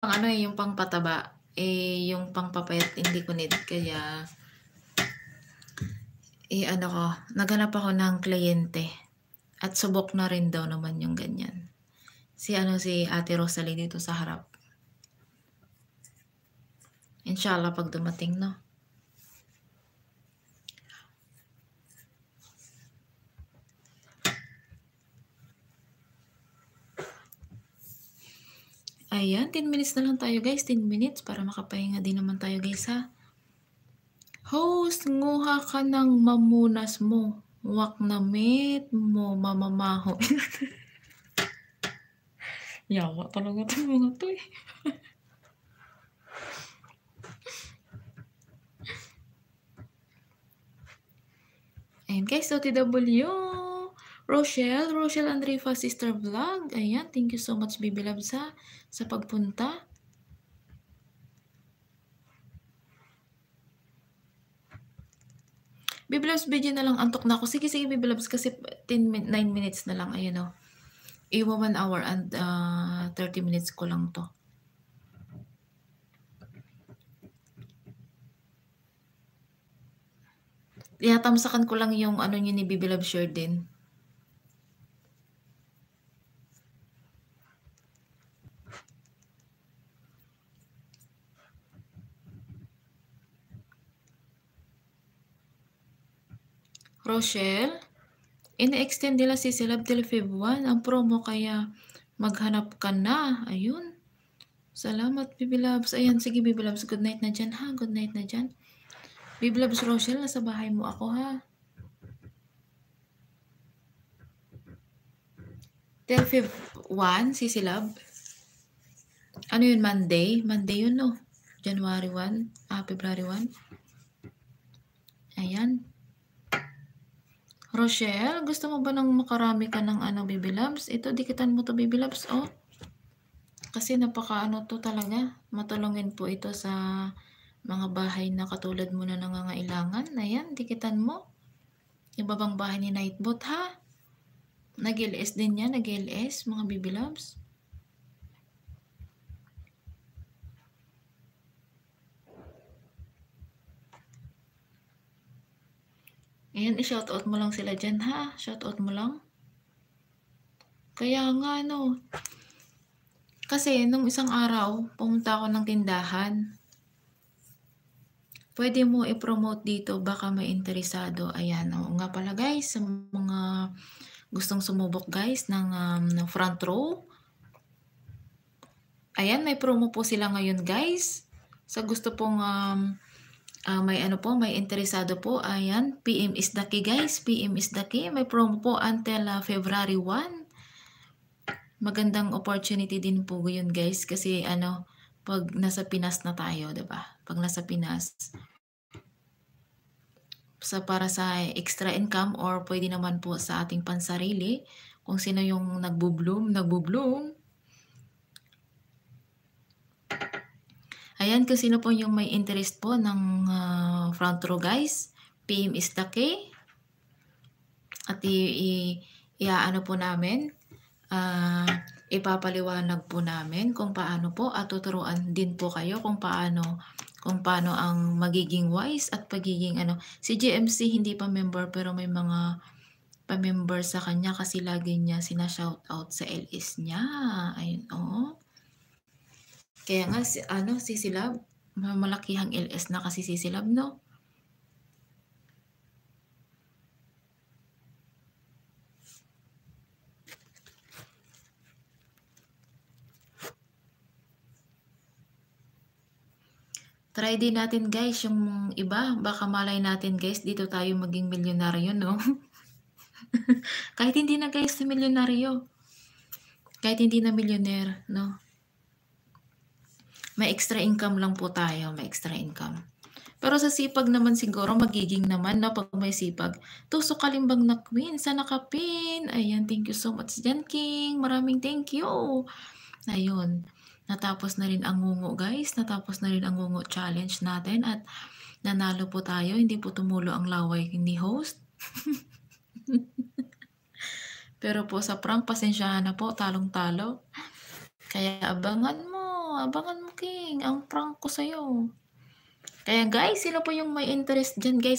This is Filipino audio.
pang ano eh, yung pang pataba. Eh, yung pang papayat, hindi ko need. Kaya, eh ano ko, naghanap ako ng kliyente. At subok na rin daw naman yung ganyan. Si ano, si Ate Rosalie dito sa harap. Inshallah pag dumating, no? Ayan, 10 minutes na lang tayo guys. 10 minutes para makapahinga din naman tayo guys ha. Host, nguha ka ng mamunas mo. Wak na mate mo, mamamaho. Yawa talaga ito mga to eh. Ayan guys, OTW. Rochelle, Rochelle Andrefa Sister Vlog. Ayan, thank you so much, Baby Love, sa, sa pagpunta. Baby Loves, video na lang. Antok na ako. Sige, sige, Baby Loves, kasi 10 9 minutes na lang. Ayan o. Oh. Iwa 1 hour and uh, ah, 30 minutes ko lang to. Tinatamsakan ko lang yung ano niya ni Baby Love share din. Rochelle, in extend nila si Celeb till Feb 1 ang promo kaya maghanap ka na. Ayun. Salamat, Bibilabs. Ayan, sige, Bibilabs. Good night na dyan, ha? Good night na dyan. Bibilabs, Rochelle, nasa bahay mo ako, ha? Till Feb 1, si Silab. Ano yun, Monday? Monday yun, no? January 1, ah, February 1. Ayan. Rochelle, gusto mo ba nang makarami ka ng ano, baby loves? Ito, dikitan mo to baby loves, oh. Kasi napaka ano to talaga. Matulungin po ito sa mga bahay na katulad mo na nangangailangan. Ayan, dikitan mo. babang bahay ni Nightbot, ha? Nag-LS din niya, nag-LS, mga baby loves. Ayan, i-shoutout mo lang sila dyan, ha? Shoutout mo lang. Kaya nga, no. Kasi, nung isang araw, pumunta ako ng tindahan. Pwede mo i-promote dito, baka may interesado. Ayan, oo nga pala guys, sa mga gustong sumubok guys ng, um, ng front row. Ayan, may promo po sila ngayon guys. Sa gusto pong um, uh, may ano po, may interesado po, ayan, PM is the key guys, PM is the key. May promo po until uh, February 1. Magandang opportunity din po yun guys kasi ano, pag nasa Pinas na tayo, 'di ba? Pag nasa Pinas sa para sa extra income or pwede naman po sa ating pansarili kung sino yung nagbo-bloom, nagbo-bloom Ayan, kung sino po yung may interest po ng uh, front row guys, PM is the K. At i-ano po namin, uh, ipapaliwanag po namin kung paano po at tuturuan din po kayo kung paano kung paano ang magiging wise at pagiging ano. Si GMC hindi pa member pero may mga pa-member sa kanya kasi lagi niya sina-shout out sa LS niya. Ayun, oh. Kaya nga, si, ano, si Silab, malakihang LS na kasi si Silab, no? Try din natin guys yung iba. Baka malay natin guys, dito tayo maging milyonaryo, no? Kahit hindi na guys milyonaryo. Kahit hindi na milyoner, no? may extra income lang po tayo, may extra income. Pero sa sipag naman siguro, magiging naman na pag may sipag. Tuso kalimbang na queen sana ka pin. Ayan, thank you so much dyan, King. Maraming thank you. Ayun. Natapos na rin ang ngungo, guys. Natapos na rin ang ngungo challenge natin. At nanalo po tayo. Hindi po tumulo ang laway ni host. Pero po sa prank, pasensyahan na po. Talong-talo. Kaya abangan mo. Abangan mo, King. Ang prank ko sa'yo. Kaya guys, sino po yung may interest dyan guys